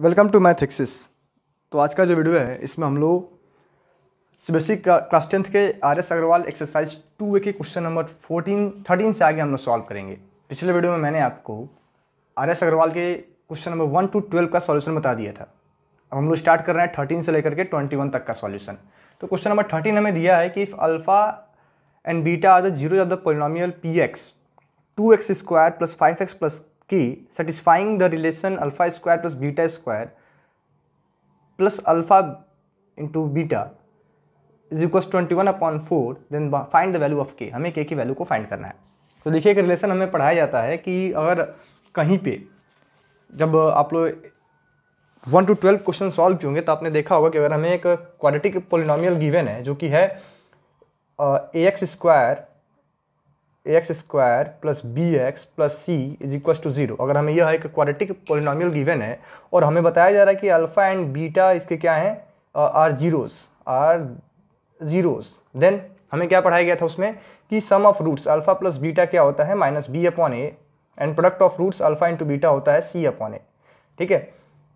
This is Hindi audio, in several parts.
वेलकम टू मैथ एक्सिस तो आज का जो वीडियो है इसमें हम लोग सीबीएसई क्लास टेंथ के R S Agarwal exercise two A के क्वेश्चन नंबर फोर्टीन थर्टीन से आगे हम लोग सॉल्व करेंगे पिछले वीडियो में मैंने आपको आर एस अग्रवाल के question number one to twelve का सॉल्यूशन बता दिया था अब हम लोग स्टार्ट कर रहे हैं थर्टीन से लेकर के ट्वेंटी वन तक का सॉल्यूशन तो क्वेश्चन नंबर थर्टीन हमें दिया है कि if alpha and beta are the zero of the polynomial p x two x square plus five x plus k satisfying the relation alpha square plus beta square plus alpha into beta is equal twenty one upon four then find the value of k हमें के की वैल्यू को फाइंड करना है तो देखिए एक रिलेशन हमें पढ़ाया जाता है कि अगर कहीं पे जब आप लोग one to twelve question solve किए होंगे तो आपने देखा होगा कि अगर हमें एक क्वाड्रेटिक पोलिनोमियल गिवन है जो कि है a x square x square plus b x plus c is equal to zero अगर हमें यह है कि क्वाड्रेटिक पोलिनॉमियल गिवन है और हमें बताया जा रहा है कि अल्फ़ा एंड बीटा इसके क्या हैं are zeros are zeros then हमें क्या पढ़ाया गया था उसमें कि sum of roots alpha plus beta क्या होता है minus b upon a and product of roots alpha into beta होता है सी अपॉन ए ठीक है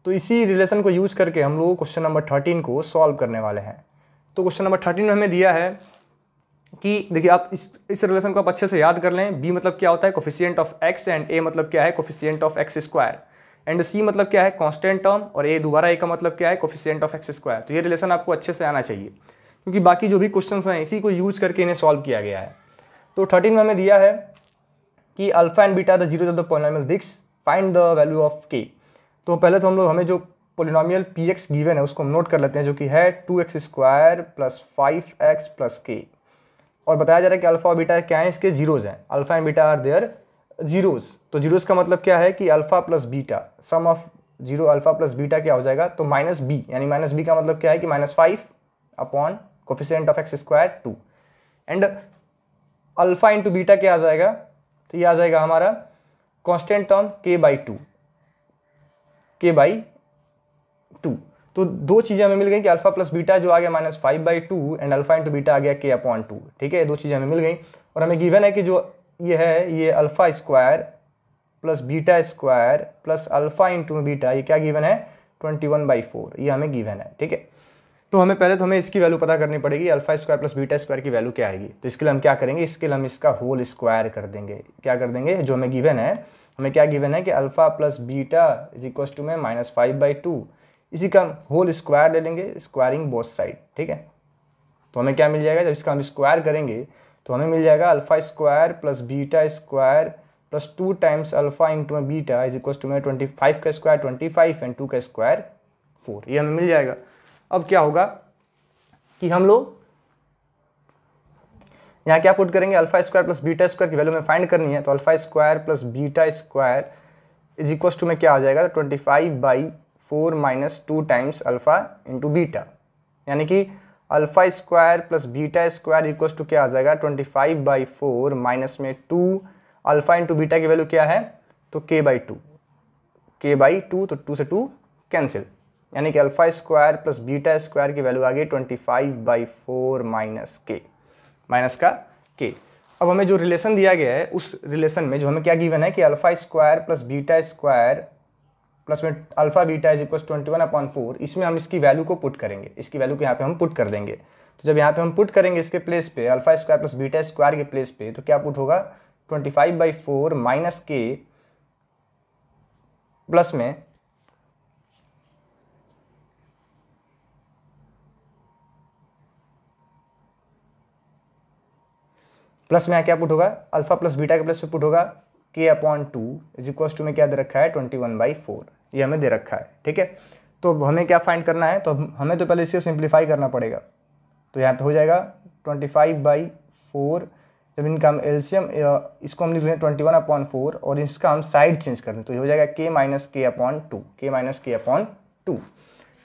तो इसी रिलेशन को यूज़ करके हम लोग क्वेश्चन नंबर थर्टीन को सॉल्व करने वाले हैं तो क्वेश्चन नंबर थर्टीन में हमें दिया है कि देखिए आप इस इस रिलेशन को आप अच्छे से याद कर लें बी मतलब क्या होता है coefficient of x and a मतलब क्या है coefficient of x square and c मतलब क्या है कांस्टेंट टर्म और ए दोबारा ए का मतलब क्या है कोफिशियंट ऑफ एक्स स्क्वायर तो ये रिलेशन आपको अच्छे से आना चाहिए क्योंकि बाकी जो भी क्वेश्चन हैं इसी को यूज करके इन्हें सॉल्व किया गया है तो थर्टीन में हमें दिया है कि alpha and beta the zero of the polynomial दिक्स find the value of k तो पहले तो हम लोग हमें जो पोलिनॉमियल पी एक्स गिवन है उसको हम नोट कर लेते हैं जो कि है two x square plus five x plus k और बताया जा रहा है कि अल्फा और बीटा क्या है इसके जीरोज हैं alpha and beta are their zeros तो जीरोज का मतलब क्या है कि alpha plus beta sum of zero alpha plus beta क्या हो जाएगा तो माइनस बी यानी माइनस बी का मतलब क्या है कि minus five upon coefficient of x square two and alpha into beta क्या आ जाएगा तो ये आ जाएगा हमारा constant term k by two k by two तो दो चीज़ें हमें मिल गई कि अल्फा प्लस बीटा जो आ गया minus five by two and alpha into beta आ गया के अपॉन टू ठीक है दो चीज़ें हमें मिल गई और हमें गिवन है कि जो ये है ये alpha square plus beta square plus alpha into beta ये क्या गिवन है ट्वेंटी वन बाई फोर ये हमें गिवन है ठीक है तो हमें पहले तो हमें इसकी वैल्यू पता करनी पड़ेगी alpha square plus beta square की वैल्यू क्या आएगी तो इसके लिए हम क्या करेंगे इसके लिए हम इसका होल स्क्वायर कर देंगे क्या कर देंगे जो हमें गिवन है हमें क्या गिवन है कि alpha plus beta is equals to में माइनस फाइव बाई टू इसी का होल स्क्वायर ले लेंगे स्क्वायरिंग बोथ साइड ठीक है तो हमें क्या मिल जाएगा जब इसका हम स्क्वायर करेंगे तो हमें मिल जाएगा alpha square plus beta square plus two times alpha into में बीटा इज इक्वल टू में ट्वेंटी फाइव का square twenty five and two का स्क्वायर फोर ये हमें मिल जाएगा अब क्या होगा कि हम लोग यहाँ क्या पुट करेंगे alpha square plus beta square की वैल्यू में फाइंड करनी है तो alpha square plus beta square is equal to में क्या आ जाएगा twenty five by four minus two times alpha into beta यानी कि alpha square plus beta square equal to क्या आ जाएगा twenty five by four minus में टू अल्फ़ा इंटू बीटा की वैल्यू क्या है तो k by two k by two तो टू से टू कैंसिल यानी कि alpha square plus beta square की वैल्यू आ गई twenty five by four minus k minus का के अब हमें जो रिलेशन दिया गया है उस रिलेशन में जो हमें क्या गिवन है कि alpha square plus beta square plus में alpha beta is equal twenty one upon four इसमें हम इसकी वैल्यू को पुट करेंगे इसकी वैल्यू को यहाँ पे हम पुट कर देंगे तो जब यहाँ पे हम पुट करेंगे इसके प्लेस पे alpha square plus beta square के प्लेस पे तो क्या पुट होगा twenty five by four minus k plus में प्लस में क्या पुट होगा अल्फा प्लस बीटा के प्लस पे पुट होगा k upon two is equal to में क्या दे रखा है ट्वेंटी वन बाई फोर ये हमें दे रखा है ठीक है तो हमें क्या फाइंड करना है तो हमें तो पहले इसको सिंप्लीफाई करना पड़ेगा तो यहाँ पे हो जाएगा ट्वेंटी फाइव बाई फोर जब इनका हम एल्शियम इसको हम लिख रहे हैं ट्वेंटी वन अपॉन फोर और इसका हम साइड चेंज कर रहे हैं तो ये हो जाएगा k minus k upon two k minus k upon two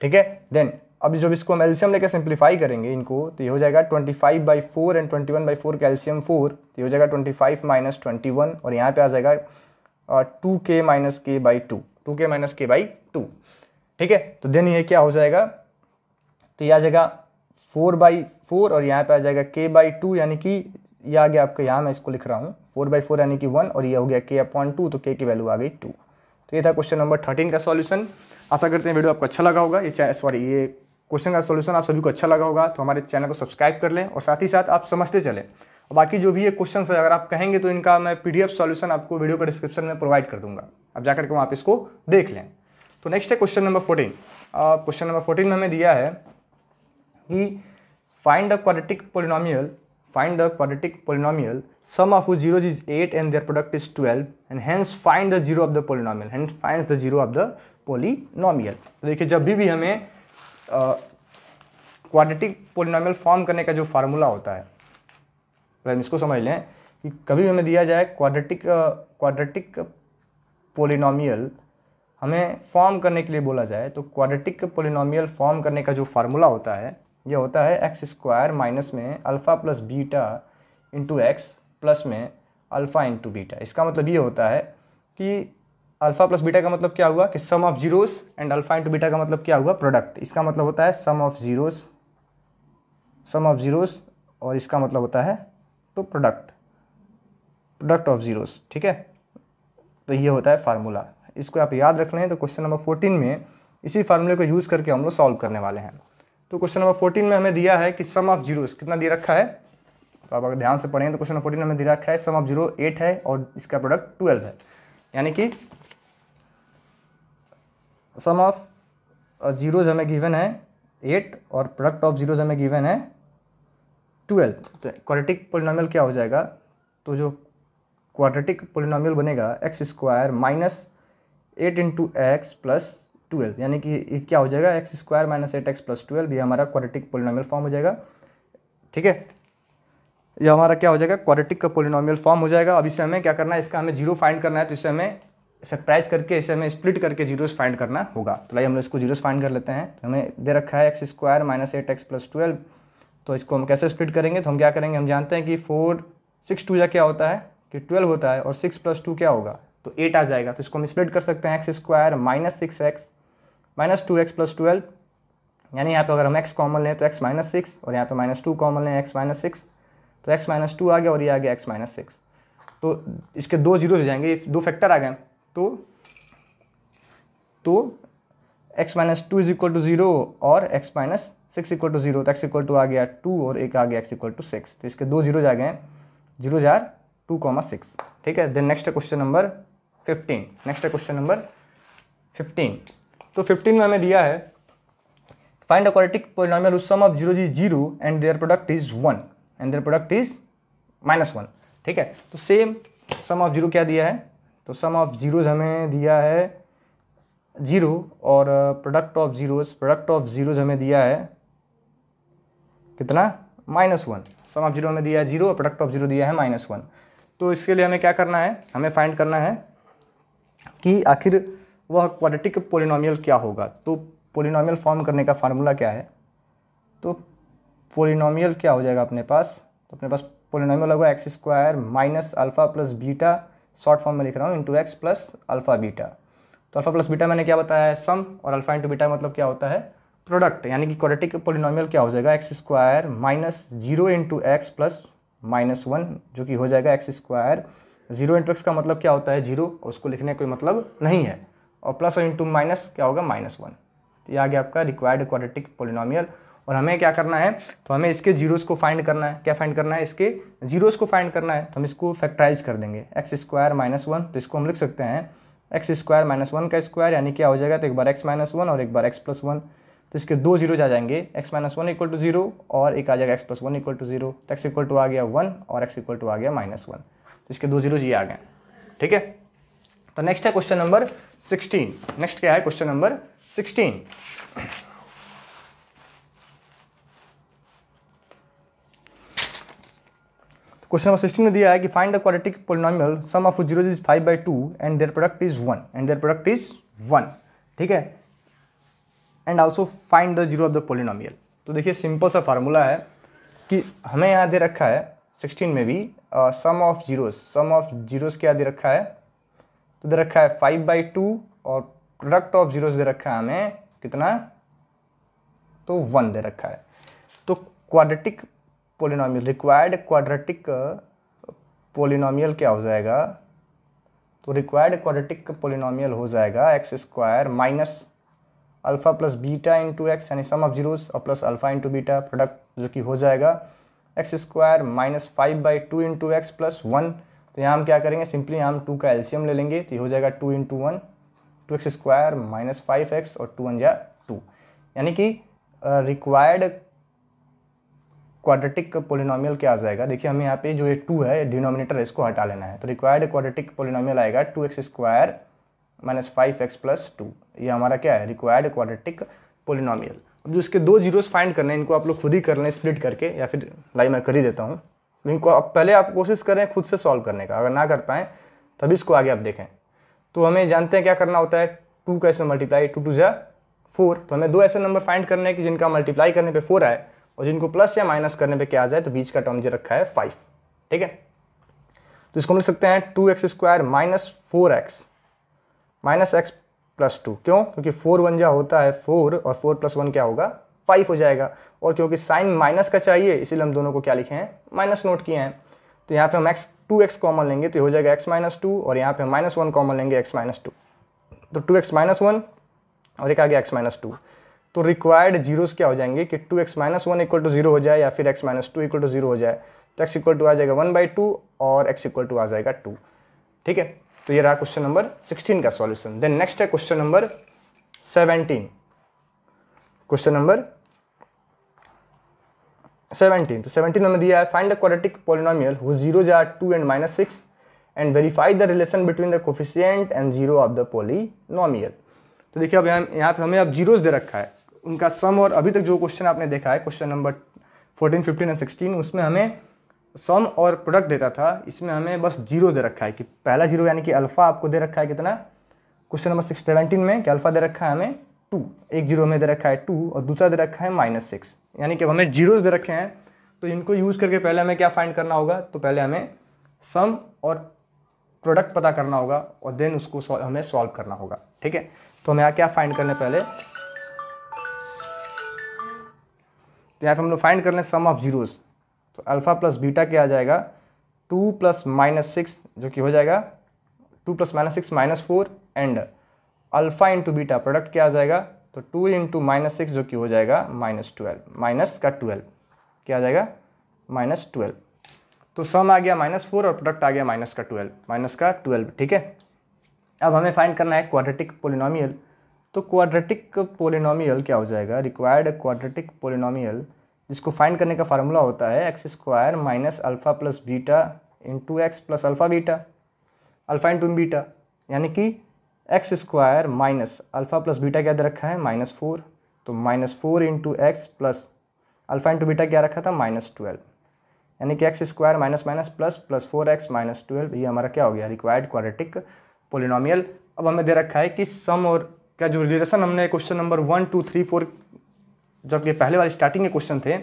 ठीक है देन अब जब इसको हम एल्शियम लेकर सिंप्लीफाई करेंगे इनको तो ये हो जाएगा twenty five by four and twenty one by four के एल्शियम फोर तो ये हो जाएगा twenty five minus twenty one और यहाँ पे आ जाएगा two k minus k by two two k minus k by two ठीक है तो देन ये क्या हो जाएगा तो यह आ जाएगा फोर बाई फोर और यहाँ पे आ जाएगा के बाई टू यानी कि यह आ गया आपका यहाँ मैं इसको लिख रहा हूँ फोर बाई फोर यानी कि वन और यह हो गया के अपॉन टू तो के की वैल्यू आ गई टू तो ये था क्वेश्चन नंबर थर्टीन का सॉल्यूशन आशा करते हैं वीडियो आपको अच्छा लगा होगा ये सॉरी ये क्वेश्चन का सॉल्यूशन आप सभी को अच्छा लगा होगा तो हमारे चैनल को सब्सक्राइब कर लें और साथ ही साथ आप समझते चलें बाकी जो भी ये क्वेश्चन है अगर आप कहेंगे तो इनका मैं पी डी आपको वीडियो का डिस्क्रिप्शन में प्रोवाइड कर दूंगा अब जाकर के वहाँ आप इसको देख लें तो नेक्स्ट है question number fourteen question number fourteen में हमें दिया है कि find the quadratic polynomial find the quadratic polynomial sum of zero is eight and their product is twelve and hence find the zero of the polynomial hence find the zero of the polynomial तो देखिए जब भी भी हमें क्वालिटिक पोलिनोमियल फॉर्म करने का जो फार्मूला होता है प्राइम इसको समझ लें कि कभी भी हमें दिया जाए क्वाड्रेटिक क्वाड्रेटिक पोलिनोमियल हमें फॉर्म करने के लिए बोला जाए तो क्वाड्रेटिक पोलिनोमियल फॉर्म करने का जो फार्मूला होता है यह होता है एक्स स्क्वायर माइनस में alpha plus beta into x plus में अल्फ़ा इंटू बीटा इसका मतलब ये होता है कि अल्फ़ा प्लस बीटा का मतलब क्या हुआ कि sum of zeros and alpha into beta का मतलब क्या हुआ प्रोडक्ट इसका मतलब होता है sum of zeros sum of zeros और इसका मतलब होता है तो प्रोडक्ट प्रोडक्ट ऑफ ज़ीरोस ठीक है तो ये होता है फार्मूला इसको आप याद रख लें तो क्वेश्चन नंबर फोर्टीन में इसी फार्मूले को यूज़ करके हम लोग सॉल्व करने वाले हैं तो क्वेश्चन नंबर फोर्टीन में हमें दिया है कि सम ऑफ जीरोस कितना दे रखा है तो आप अगर ध्यान से पढ़ें तो क्वेश्चन नंबर फोर्टीन में हमें दे रखा है सम ऑफ जीरो एट है और इसका प्रोडक्ट ट्वेल्व है यानी कि सम ऑफ जीरोज हमें गिवन है एट और प्रोडक्ट ऑफ जीरोज हमें गिवन है ट्वेल्व तो क्वाड्रेटिक पोलिनॉमियल क्या हो जाएगा तो जो क्वाड्रेटिक पोलिनॉमियल बनेगा x square minus eight into x plus twelve यानी कि ये क्या हो जाएगा x square minus eight x plus twelve ये हमारा क्वाड्रेटिक पोलिनॉमियल फॉर्म हो जाएगा ठीक है ये हमारा क्या हो जाएगा क्वाड्रेटिक का पोलिनॉमियल फॉर्म हो जाएगा अब इसे हमें क्या करना है इसका हमें जीरो फाइंड करना है तो इसे हमें फैक्टराइज करके इसे हमें स्प्लिट करके जीरोस फाइंड करना होगा तो भाई हम लोग इसको जीरोस फाइंड कर लेते हैं तो हमें दे रखा है x square minus eight x plus twelve तो इसको हम कैसे स्प्लिट करेंगे तो हम क्या करेंगे हम जानते हैं कि फोर सिक्स टू क्या होता है कि ट्वेल्व होता है और सिक्स प्लस टू क्या होगा तो एट आ जाएगा तो इसको हम स्प्लिट कर सकते हैं x square minus six x minus two x plus twelve यानी यहाँ पे अगर हम एक्स कॉमन लें तो एक्स माइनस सिक्स और यहाँ पे माइनस टू कॉमन लें एक्स माइनस सिक्स तो एक्स माइनस टू आ गया और ये आ गया एक्स माइनस सिक्स तो इसके दो जीरो हो जाएंगे दो फैक्टर आ गए तो x minus two is equal to zero और x minus six equal to zero तो एक्स इक्वल टू आ गया टू और एक आ गया एक्स इक्वल टू सिक्स तो इसके दो जीरो जा गए जीरो जार टू कॉमा सिक्स ठीक है then next question number fifteen next question number fifteen तो फिफ्टीन में हमें दिया है फाइंड अ क्वाड्रेटिक पोलिनॉमियल उस सम ऑफ जीरो जी zero and their product is one and their product is minus one ठीक है तो सेम सम ऑफ जीरो क्या दिया है तो सम ऑफ जीरोज हमें दिया है जीरो और product of zeros product of zeros हमें दिया है कितना minus one sum of zero में दिया है जीरो प्रोडक्ट ऑफ जीरो दिया है माइनस वन तो इसके लिए हमें क्या करना है हमें फाइंड करना है कि आखिर वह क्वाड्रेटिक पोलिनोमियल क्या होगा तो पोलिनोमियल फॉर्म करने का फार्मूला क्या है तो पोलिनोमियल क्या हो जाएगा अपने पास तो अपने पास पोलिनोमियल होगा x square minus alpha plus beta short form में लिख रहा हूँ into x plus alpha beta तो अल्फ़ा प्लस बीटा मैंने क्या बताया है सम और अल्फ़ा इंटू बीटा मतलब क्या होता है प्रोडक्ट यानी कि क्वाड्रेटिक पोलिनोमियल क्या हो जाएगा x square minus zero into x plus minus one जो कि हो जाएगा x square zero into x का मतलब क्या होता है जीरो उसको लिखने कोई मतलब नहीं है और प्लस और इंटू माइनस क्या होगा माइनस वन तो ये आ गया आपका रिक्वायर्ड क्वाड्रेटिक पोलिनोमियल और हमें क्या करना है तो हमें इसके जीरोज को फाइंड करना है क्या फाइंड करना है इसके जीरोज़ को फाइंड करना है तो हम इसको फैक्टराइज कर देंगे एक्स स्क्वायर माइनस वन तो इसको हम लिख सकते हैं एक्स स्क्वायर माइनस वन का स्क्वायर यानी क्या हो जाएगा तो एक बार एक्स माइनस वन और एक बार एक्स प्लस वन तो इसके दो जीरो जा जाएंगे x minus one equal to zero और एक आ जाएगा x plus one equal to zero तो एक्स इक्वल टू आ गया वन और एक्स इक्वल टू आ गया माइनस वन तो इसके दो जीरो जी आ गए ठीक है तो नेक्स्ट है क्वेश्चन नंबर सिक्सटीन नेक्स्ट क्या है question number sixteen question number sixteen में दिया है कि find the quadratic polynomial sum of zero is five by two and their product is one and their product is one ठीक है and also find the zero of the polynomial तो देखिए सिंपल सा फार्मूला है कि हमें यहाँ दे रखा है सिक्सटीन में भी sum of zeros sum of zeros क्या दे रखा है तो दे रखा है फाइव बाई टू और प्रोडक्ट ऑफ जीरोस दे रखा है हमें कितना तो वन दे रखा है तो quadratic polynomial required quadratic polynomial क्या हो जाएगा तो रिक्वायर्ड क्वाड्रेटिक पोलिनोमियल हो जाएगा x square minus alpha plus beta into x यानी सम ऑफ जीरोस और plus alpha into beta product जो कि हो जाएगा x square minus five by two into x plus one तो यहाँ हम क्या करेंगे सिंपली हम टू का एल्शियम ले लेंगे तो ये हो जाएगा two into one two x square minus five x और टू वन या टू यानी कि रिक्वायर्ड क्वाड्रेटिक पोलिनॉमियल क्या आ जाएगा देखिए हमें यहाँ पे जो ये टू है डिनोमिनेटर इसको हटा लेना है तो रिक्वायर्ड क्वाड्रेटिक पोलिनोमियल आएगा two x square minus five x plus two ये हमारा क्या है रिक्वायर्ड क्वाड्रेटिक पोलिनोमियल अब जो इसके दो जीरोस फाइंड करने हैं इनको आप लोग खुद ही कर लें स्प्लिट करके या फिर लाइव मैं कर ही देता हूँ तो इनको आप पहले आप कोशिश करें खुद से सॉल्व करने का अगर ना कर पाएँ तभी इसको आगे आप देखें तो हमें जानते हैं क्या करना होता है टू का इसमें मल्टीप्लाई टू टू जै फोर तो हमें दो ऐसे नंबर फाइंड करने हैं कि जिनका मल्टीप्लाई करने पर फोर आए और जिनको प्लस या माइनस करने पर क्या आ जाए तो बीच का टर्म जो रखा है फाइव ठीक है तो इसको हम लिख सकते हैं two x square minus four x minus x plus two क्यों क्योंकि फोर वन जहाँ होता है फोर और फोर प्लस वन क्या होगा फाइव हो जाएगा और क्योंकि साइन माइनस का चाहिए इसीलिए हम दोनों को क्या लिखे हैं माइनस नोट किए हैं तो यहाँ पे हम एक्स टू एक्स कॉमन लेंगे तो हो जाएगा एक्स माइनस टू और यहाँ पे हम माइनस वन कॉमन लेंगे एक्स माइनस टू तो टू एक्स माइनस वन और एक आ गया एक्स माइनस टू तो रिक्वायर्ड जीरोस क्या हो जाएंगे कि two x minus one equal to zero हो जाए या फिर x minus two equal to zero हो जाए तो एक्स इक्वल टू आ जाएगा वन बाई टू और एक्स इक्वल टू आ जाएगा टू ठीक है तो ये रहा क्वेश्चन नंबर सिक्सटीन का सॉल्यूशन देन नेक्स्ट है question number seventeen question number seventeen तो सेवेंटीन में दिया है find the quadratic polynomial who zero are two and minus six and verify the relation between the coefficient and zero of the polynomial तो देखिए अब यहाँ यहाँ पर हमें अब जीरोज दे रखा है उनका सम और अभी तक जो क्वेश्चन आपने देखा है question number fourteen fifteen and sixteen उसमें हमें सम और प्रोडक्ट देता था इसमें हमें बस जीरो दे रखा है कि पहला जीरो यानी कि अल्फ़ा आपको दे रखा है कितना क्वेश्चन नंबर सिक्स सेवेंटीन में कि अल्फ़ा दे रखा है हमें टू एक जीरो हमें दे रखा है टू और दूसरा दे रखा है माइनस सिक्स यानी कि हमें जीरोज दे रखे हैं तो इनको यूज़ करके पहले हमें क्या फाइंड करना होगा तो पहले हमें सम और प्रोडक्ट पता करना होगा और देन उसको हमें सॉल्व करना होगा ठीक है तो हमें यहाँ क्या फाइंड करने पहले तो यहाँ पर हम लोग फाइंड कर लें सम ऑफ जीरोज़ तो अल्फ़ा प्लस बीटा क्या आ जाएगा टू प्लस माइनस सिक्स जो कि हो जाएगा two plus minus six minus four and alpha into beta product क्या आ जाएगा तो टू इंटू माइनस सिक्स जो कि हो जाएगा माइनस ट्वेल्व माइनस का ट्वेल्व क्या आ जाएगा माइनस ट्वेल्व तो सम आ गया माइनस फोर और प्रोडक्ट आ गया माइनस का ट्वेल्व माइनस का ट्वेल्व ठीक है अब हमें फाइंड करना है क्वाड्रेटिक पोलिनोमियल तो क्वाड्रेटिक पोलिनोमियल क्या हो जाएगा रिक्वायर्ड क्वाड्रेटिक पोलिनोमियल जिसको फाइंड करने का फार्मूला होता है x square minus alpha plus beta into x plus alpha beta alpha two beta यानी कि x square minus alpha plus beta क्या दे रखा है माइनस फोर तो minus four into x plus alpha into beta क्या रखा था माइनस ट्वेल्व यानी कि x square minus minus plus plus four x minus twelve ये हमारा क्या हो गया रिक्वायर्ड क्वाड्रेटिक पोलिनोमियल अब हमें दे रखा है कि सम और क्या जो रिलेशन हमने question number one two three four जब ये पहले वाले स्टार्टिंग के क्वेश्चन थे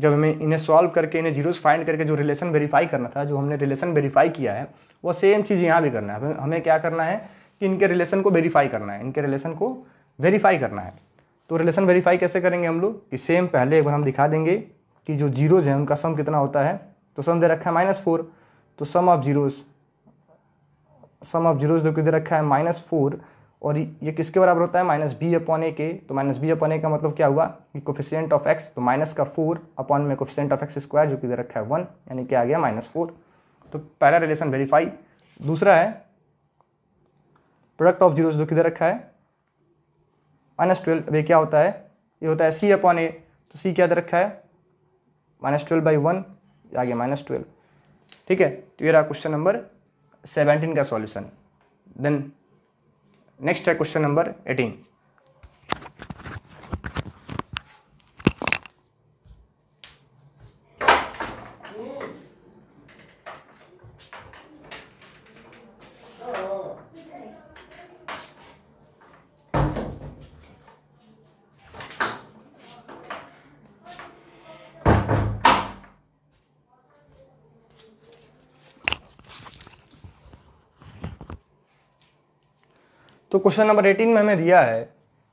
जब हमें इन्हें सॉल्व करके इन्हें जीरोस फाइंड करके जो रिलेशन वेरीफाई करना था जो हमने रिलेशन वेरीफाई किया है वो सेम चीज़ यहाँ भी करना है हमें क्या करना है कि इनके रिलेशन को वेरीफाई करना है इनके रिलेशन को वेरीफाई करना है तो रिलेशन वेरीफाई कैसे करेंगे हम लोग कि सेम पहले एक बार हम दिखा देंगे कि जो जीरोज हैं उनका सम कितना होता है तो सम दे रखा है माइनस फोर तो sum of zeros sum of zeros जो कि दे रखा है माइनस फोर और ये किसके बराबर होता है माइनस बी अपॉन ए के तो माइनस बी अपॉन ए का मतलब क्या हुआ कि कोफिशियंट ऑफ एक्स तो माइनस का फोर अपॉन में कोफिशियंट ऑफ एक्स स्क्वायर जो कि इधर रखा है वन यानी क्या आ गया माइनस फोर तो पहला रिलेशन वेरीफाई दूसरा है प्रोडक्ट ऑफ जीरो जो किधर रखा है माइनस ट्वेल्व ये क्या होता है ये होता है सी अपॉन ए तो सी क्या रखा है माइनस ट्वेल्व बाई वन आ गया माइनस ट्वेल्व ठीक है तो ये रहा क्वेश्चन नंबर सेवेंटीन का सॉल्यूशन देन नेक्स्ट है क्वेश्चन नंबर एटीन तो क्वेश्चन नंबर एटीन में हमें दिया है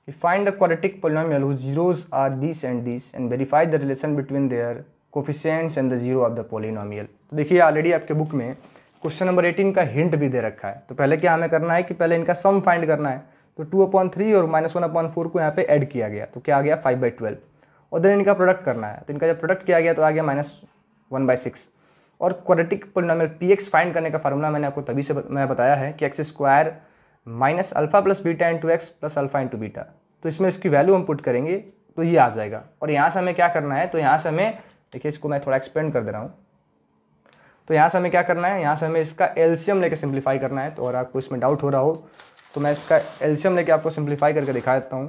कि find the quadratic polynomial who zeros are this and this and verify the relation between their coefficients and the zero of the polynomial तो देखिए ऑलरेडी आपके बुक में क्वेश्चन नंबर एटीन का हिंट भी दे रखा है तो पहले क्या हमें करना है कि पहले इनका सम फाइंड करना है तो टू अपॉइंट थ्री और माइनस वन अपॉइंट फोर को यहाँ पे ऐड किया गया तो क्या आ गया फाइव बाई ट्वेल्व और देन इनका प्रोडक्ट करना है तो इनका जब प्रोडक्ट किया गया तो आ गया माइनस वन बाई सिक्स और quadratic polynomial p x find करने का फार्मूला मैंने आपको तभी से मैं बताया है कि x square minus alpha plus beta into x plus alpha into beta तो इसमें इसकी वैल्यू हम पुट करेंगे तो ये आ जाएगा और यहाँ से हमें क्या करना है तो यहाँ से हमें देखिए इसको मैं थोड़ा एक्सपेंड कर दे रहा हूँ तो यहाँ से हमें क्या करना है यहाँ से हमें इसका एल्शियम लेकर सिंप्लीफाई करना है तो और आपको इसमें डाउट हो रहा हो तो मैं इसका एल्शियम लेके आपको सिंप्लीफाई करके दिखा देता हूँ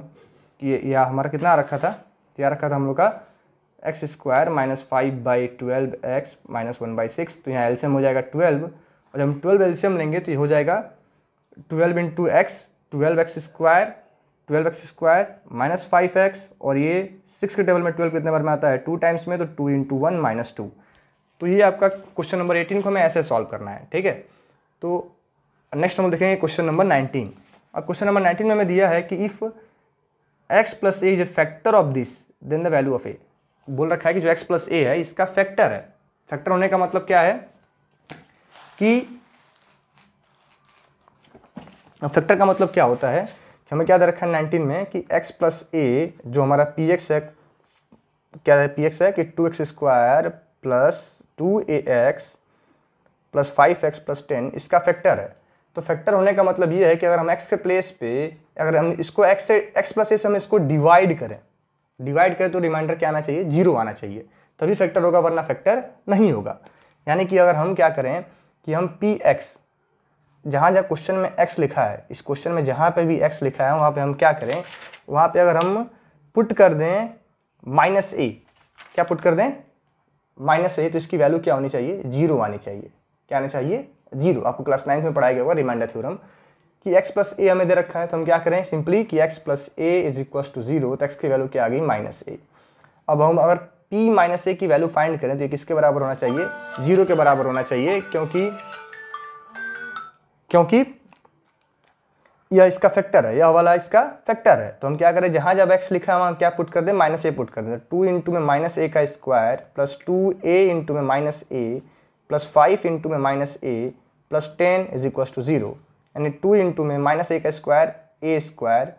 कि यह हमारा कितना रखा था क्या तो रखा था हम लोग का x square minus five by twelve x minus one by six तो यहाँ एल्शियम हो जाएगा ट्वेल्व और जब हम ट्वेल्व एल्शियम लेंगे तो ये हो जाएगा twelve into x twelve x square twelve x square minus five x और ये सिक्स के टेबल में ट्वेल्व कितने बार में आता है टू टाइम्स में तो two into one minus two तो ये आपका क्वेश्चन नंबर एटीन को हमें ऐसे सॉल्व करना है ठीक है तो नेक्स्ट हम देखेंगे क्वेश्चन नंबर नाइनटीन अब क्वेश्चन नंबर नाइनटीन में हमें दिया है कि if x plus a is a factor of this then the value of a बोल रखा है कि जो एक्स प्लस ए है इसका फैक्टर है फैक्टर होने का मतलब क्या है कि अब फैक्टर का मतलब क्या होता है कि हमें क्या दे रखा है नाइनटीन में कि एक्स प्लस ए जो हमारा पी एक्स है क्या है पी एक्स है कि two x square plus two a x plus five x plus ten इसका फैक्टर है तो फैक्टर होने का मतलब ये है कि अगर हम x के प्लेस पे अगर हम इसको x से x प्लस ए से हम इसको डिवाइड करें डिवाइड करें तो रिमाइंडर क्या आना चाहिए जीरो आना चाहिए तभी फैक्टर होगा वरना फैक्टर नहीं होगा यानी कि अगर हम क्या करें कि हम पी एक्स जहाँ जहाँ क्वेश्चन में एक्स लिखा है इस क्वेश्चन में जहाँ पे भी एक्स लिखा है वहाँ पे हम क्या करें वहाँ पे अगर हम पुट कर दें माइनस ए क्या पुट कर दें माइनस ए तो इसकी वैल्यू क्या होनी चाहिए जीरो आनी चाहिए क्या आनी चाहिए जीरो आपको क्लास नाइन्थ में पढ़ाया गया होगा रिमाइंडर थ्योरम कि एक्स प्लस ए हमें दे रखा है तो हम क्या करें सिंपली कि x plus a is equal to zero तो एक्स की वैल्यू क्या आ गई माइनस ए अब हम अगर पी माइनस ए की वैल्यू फाइंड करें तो ये किसके बराबर होना चाहिए जीरो के बराबर होना चाहिए क्योंकि क्योंकि यह इसका फैक्टर है यह वाला इसका फैक्टर है तो हम क्या करें जहां जब एक्स लिखा है वहां क्या पुट कर दें माइनस ए पुट कर दें टू इंटू में माइनस ए का square plus two a into में minus a plus five into में minus a plus ten is equal to zero यानी टू इंटू में माइनस ए का स्क्वायर ए स्क्वायर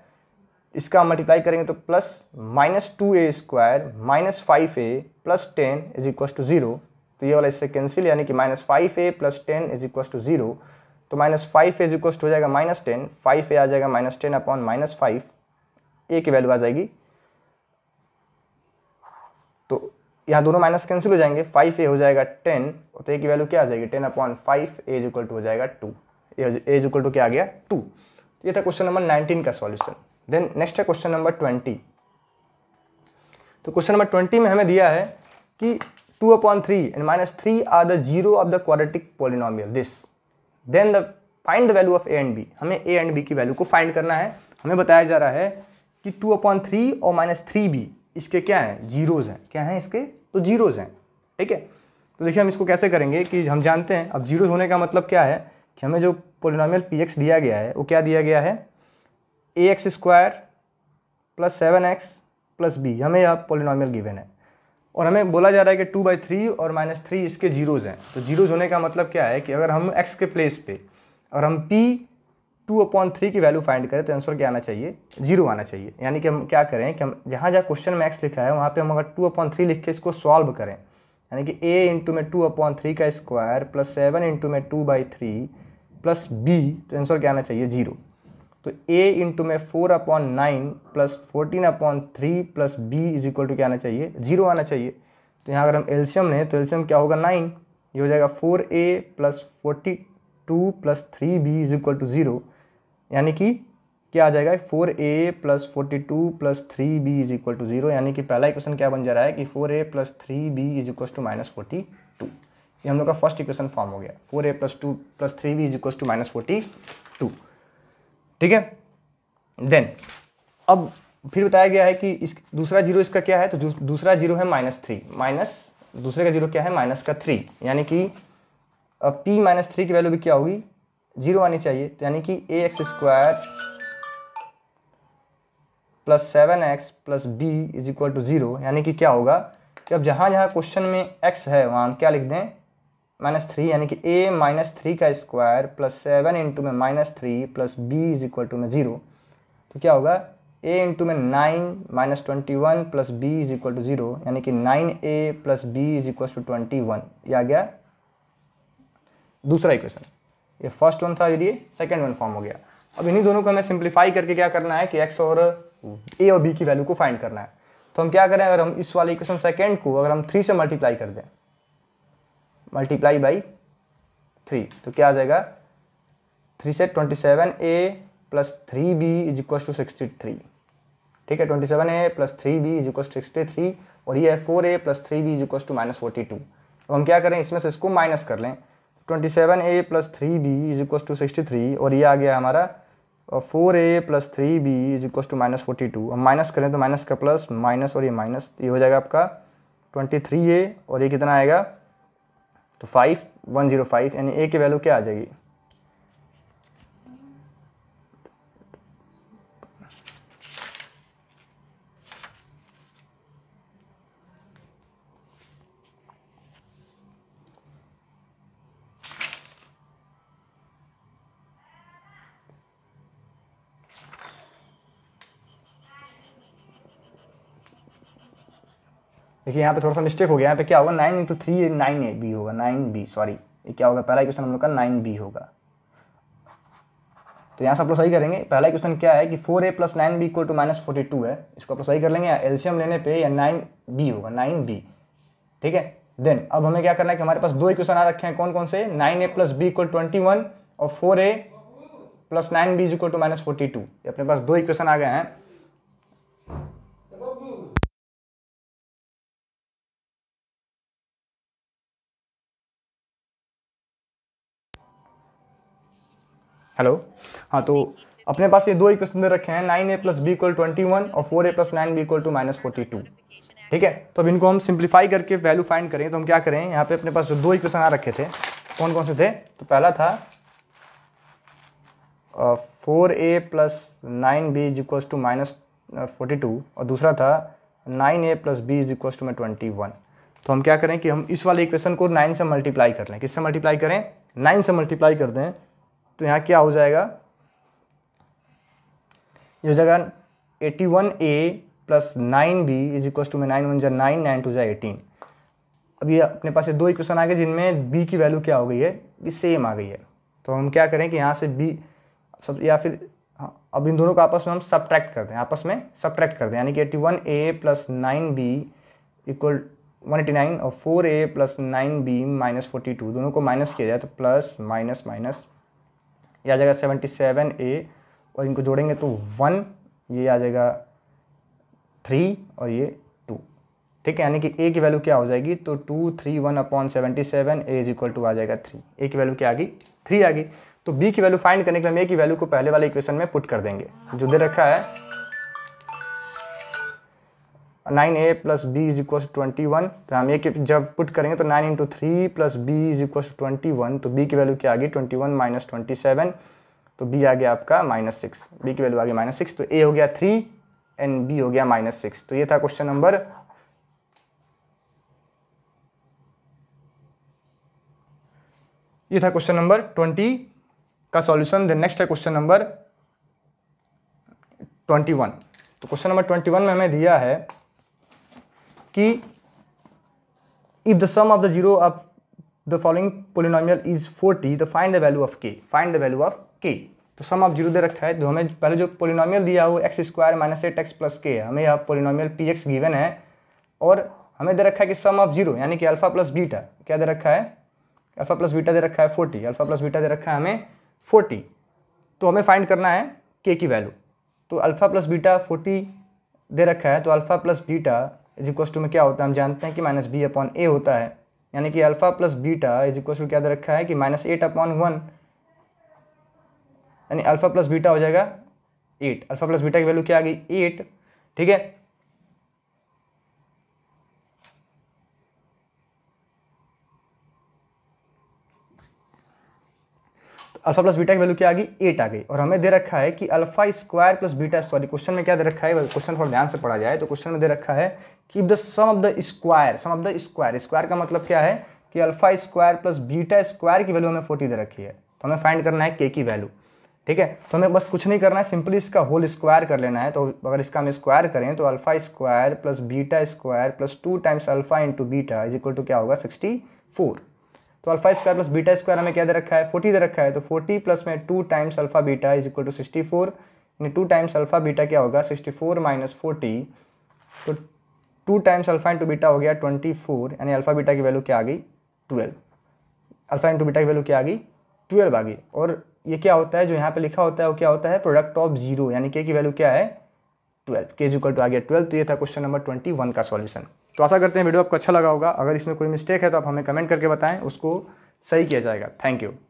इसका मल्टीप्लाई करेंगे तो plus minus two a square minus five a plus ten is equal to zero तो ये वाला इससे कैंसिल यानी कि minus five a plus ten is equal to zero तो माइनस फाइव ए इक्वस्ट हो जाएगा माइनस टेन फाइव ए आ जाएगा minus ten upon minus five a की वैल्यू आ जाएगी तो यहाँ दोनों माइनस कैंसिल हो जाएंगे फाइव ए हो जाएगा टेन तो ए की वैल्यू क्या आ जाएगी ten upon five a is equal to हो जाएगा two a is equal to क्या आ गया टू तो ये था क्वेश्चन नंबर नाइनटीन का सॉल्यूशन देन नेक्स्ट है क्वेश्चन नंबर ट्वेंटी तो क्वेश्चन नंबर ट्वेंटी में हमें दिया है कि two upon three and minus three are the zero of the quadratic polynomial this then the find the value of a and b हमें ए एंड बी की वैल्यू को फाइंड करना है हमें बताया जा रहा है कि टू अपॉन थ्री और माइनस थ्री बी इसके क्या हैं जीरोज हैं क्या हैं इसके तो जीरोज हैं ठीक है तो देखिए हम इसको कैसे करेंगे कि हम जानते हैं अब जीरोज होने का मतलब क्या है कि हमें जो पोलिनॉमियल पी एक्स दिया गया है वो क्या दिया गया है a x square plus seven x plus b हमें यह पोलिनॉमियल गिवेन है और हमें बोला जा रहा है कि टू बाई थ्री और माइनस थ्री इसके जीरोज़ हैं तो जीरोज़ होने का मतलब क्या है कि अगर हम एक्स के प्लेस पे अगर हम पी टू अपॉन थ्री की वैल्यू फाइंड करें तो आंसर क्या आना चाहिए जीरो आना चाहिए यानी कि हम क्या करें कि हम जहाँ जहाँ क्वेश्चन में एक्स लिखा है वहाँ पर हम अगर टू अपॉन थ्री लिख के इसको सॉल्व करें यानी कि ए इंटू में टू अपॉन थ्री का स्क्वायर प्लस सेवन इंटू में two by three plus b तो आंसर क्या आना चाहिए जीरो तो a इंटू में four upon nine plus fourteen upon three plus b is equal to क्या आना चाहिए जीरो आना चाहिए तो यहाँ अगर हम एल्शियम लें तो एल्शियम क्या होगा नाइन ये हो जाएगा four a plus forty two plus three b is equal to zero यानी कि क्या आ जाएगा four a plus forty two plus three b is equal to zero यानी कि पहला इक्वेशन क्या बन जा रहा है कि four a plus three b is equal to minus forty two ये हम लोग का फर्स्ट इक्वेशन फॉर्म हो गया four a plus two plus three b is equal to minus forty two ठीक है देन अब फिर बताया गया है कि इस दूसरा जीरो इसका क्या है तो दूसरा जीरो है माइनस थ्री माइनस दूसरे का जीरो क्या है माइनस का थ्री यानी कि अब पी माइनस थ्री की वैल्यू भी क्या होगी जीरो आनी चाहिए तो यानी कि a x square plus seven x plus b is equal to zero यानी कि क्या होगा कि अब जहाँ जहाँ क्वेश्चन में एक्स है वहाँ क्या लिख दें माइनस थ्री यानी कि ए माइनस थ्री का स्क्वायर प्लस सेवन इंटू में minus three plus b is equal to में ज़ीरो तो क्या होगा ए इंटू में nine minus twenty one plus b is equal to zero यानी कि nine a plus b is equal to twenty one ये आ गया दूसरा इक्वेशन ये फर्स्ट वन था ये सेकेंड वन फॉर्म हो गया अब इन्हीं दोनों को हमें सिंप्लीफाई करके क्या करना है कि एक्स और ए और बी की वैल्यू को फाइंड करना है तो हम क्या करें अगर हम इस वाले इक्वेशन सेकेंड को अगर हम थ्री से मल्टीप्लाई कर दें मल्टीप्लाई बाई थ्री तो क्या आ जाएगा थ्री से twenty seven a plus three b is equal to sixty three ठीक है twenty seven a plus three b is equal to sixty three और ये है four a plus three b is equal to minus forty two अब हम क्या करें इसमें से इसको माइनस कर लें twenty seven a plus three b is equal to sixty three और ये आ गया हमारा four a plus three b is equal to minus forty two अब माइनस करें तो माइनस का प्लस माइनस और ये माइनस ये हो जाएगा आपका ट्वेंटी थ्री ए और ये कितना आएगा तो फाइव वन ज़ीरो फाइव यानी ए की वैल्यू क्या आ जाएगी देखिए यहाँ पे थोड़ा सा मिस्टेक हो गया यहाँ पे क्या होगा nine into three nine a b होगा नाइन बी सॉरी ये क्या होगा पहला क्वेश्चन हम लोग का नाइन बी होगा तो यहाँ से आप लोग सही करेंगे पहला क्वेश्चन क्या है कि four a plus nine b equal to minus forty two है इसको आप लोग सही कर लेंगे या एल्शियम लेने पे या नाइन बी होगा नाइन बी ठीक है देन अब हमें क्या करना है कि हमारे पास दो क्वेश्चन आ रखे हैं कौन कौन से nine a plus b equal twenty one और four a plus nine b is equal to minus forty two अपने पास दो क्वेश्चन आ गए हैं हेलो हाँ तो अपने पास ये दो इक्वेशन दे रखे हैं nine a plus b equal twenty one और four a plus nine b equal to minus forty two ठीक है तो अब इनको हम सिंप्लीफाई करके वैल्यू फाइंड करें तो हम क्या करें यहाँ पे अपने पास जो दो इक्वेशन आ रखे थे कौन कौन से थे तो पहला था four a plus nine b is equals to minus forty two और दूसरा था nine a plus b is equals to मैं ट्वेंटी वन तो हम क्या करें कि हम इस वाले इक्वेशन को नाइन से मल्टीप्लाई कर लें किससे मल्टीप्लाई करें नाइन से मल्टीप्लाई कर दें तो यहाँ क्या हो जाएगा ये हो जाएगा eighty one a plus nine b is equal to में नाइन वन जै नाइन नाइन टू जै एटीन अब ये अपने पास ये दो इक्वेशन आ गए जिनमें बी की वैल्यू क्या हो गई है कि सेम आ गई है तो हम क्या करें कि यहाँ से बी सब या फिर हाँ, अब इन दोनों को आपस में हम सब्ट्रैक्ट कर दें आपस में सब्ट्रैक्ट कर दें यानी कि eighty one a plus nine b equal one eighty nine और four a plus nine b minus forty two दोनों को माइनस किया जाए तो प्लस माइनस माइनस ये आ जाएगा सेवेंटी सेवन ए और इनको जोड़ेंगे तो वन ये आ जाएगा थ्री और ये टू ठीक है यानी कि ए की वैल्यू क्या हो जाएगी तो two three one upon seventy seven a is equal to आ जाएगा थ्री ए की वैल्यू क्या आ गई थ्री आ गई तो बी की वैल्यू फाइंड करने के लिए हम ए की वैल्यू को पहले वाले इक्वेशन में पुट कर देंगे जो दे रखा है nine a plus b is equal to twenty one तो हम ये जब पुट करेंगे तो nine into three plus b is equal to twenty one तो बी की वैल्यू क्या आ गई twenty one minus twenty seven तो बी आ गया आपका माइनस सिक्स बी की वैल्यू आ गई माइनस सिक्स तो ए हो गया थ्री एंड बी हो गया माइनस सिक्स तो ये था क्वेश्चन नंबर ये था क्वेश्चन नंबर ट्वेंटी का सॉल्यूशन देन नेक्स्ट है क्वेश्चन नंबर ट्वेंटी वन तो क्वेश्चन नंबर ट्वेंटी वन में हमें दिया है कि if the sum of the zero of the following polynomial is 40 तो find the value of k find the value of k तो सम ऑफ जीरो दे रखा है तो हमें पहले जो पोलिनॉमियल दिया हो x square minus eight x plus k हमें यह पोलिनॉमियल पी एक्स गिवन है और हमें दे रखा है कि सम ऑफ जीरो यानी कि अल्फा प्लस बीटा क्या दे रखा है अल्फा प्लस बीटा दे रखा है फोर्टी अल्फा प्लस बीटा दे रखा है हमें फोर्टी तो हमें फाइंड करना है के की वैल्यू तो अल्फा प्लस बीटा फोर्टी दे रखा है तो alpha plus beta is equal to में क्या होता है हम जानते हैं कि माइनस बी अपॉन ए होता है यानी कि alpha plus beta is equal to क्या दे रखा है कि माइनस एट अपॉन वन यानी अल्फा प्लस बीटा हो जाएगा एट अल्फा प्लस बीटा की वैल्यू क्या आ गई एट ठीक है अल्फा प्लस बीटा की वैल्यू क्या आ गई एट आ गई और हमें दे रखा है कि alpha square plus beta sorry question में क्या दे रखा है क्वेश्चन थोड़ा ध्यान से पढ़ा जाए तो क्वेश्चन में दे रखा है कि the sum of the square sum of the square square का मतलब क्या है कि alpha square plus beta square की वैल्यू हमें फोर्टी दे रखी है तो हमें फाइंड करना है के की वैल्यू ठीक है तो हमें बस कुछ नहीं करना है सिंपली इसका होल स्क्वायर कर लेना है तो अगर इसका हम स्क्वायर करें तो alpha square plus beta square plus two times alpha into beta is equal to क्या होगा सिक्सटी फोर तो alpha square plus beta square हमें क्या दे रखा है फोर्टी दे रखा है तो फोर्टी प्लस में two times alpha beta is equal to sixty four यानी टू टाइम्स अल्फा बीटा क्या होगा सिक्सटी फोर माइनस फोर्टी तो two times alpha into beta हो गया ट्वेंटी फोर यानी अल्फा बीटा की वैल्यू क्या आ गई ट्वेल्व अल्फा इंटू बीटा की वैल्यू क्या आ गई ट्वेल्व आ गई और ये क्या होता है जो यहाँ पे लिखा होता है वो क्या होता है प्रोडक्ट ऑफ जीरो यानी के की वैल्यू क्या है ट्वेल्व के इज इक्वल टू आ गया ट्वेल्व तो ये था क्वेश्चन नंबर ट्वेंटी वन का सॉल्यूशन तो आशा करते हैं वीडियो आपको अच्छा लगा होगा अगर इसमें कोई मिस्टेक है तो आप हमें कमेंट करके बताएं उसको सही किया जाएगा थैंक यू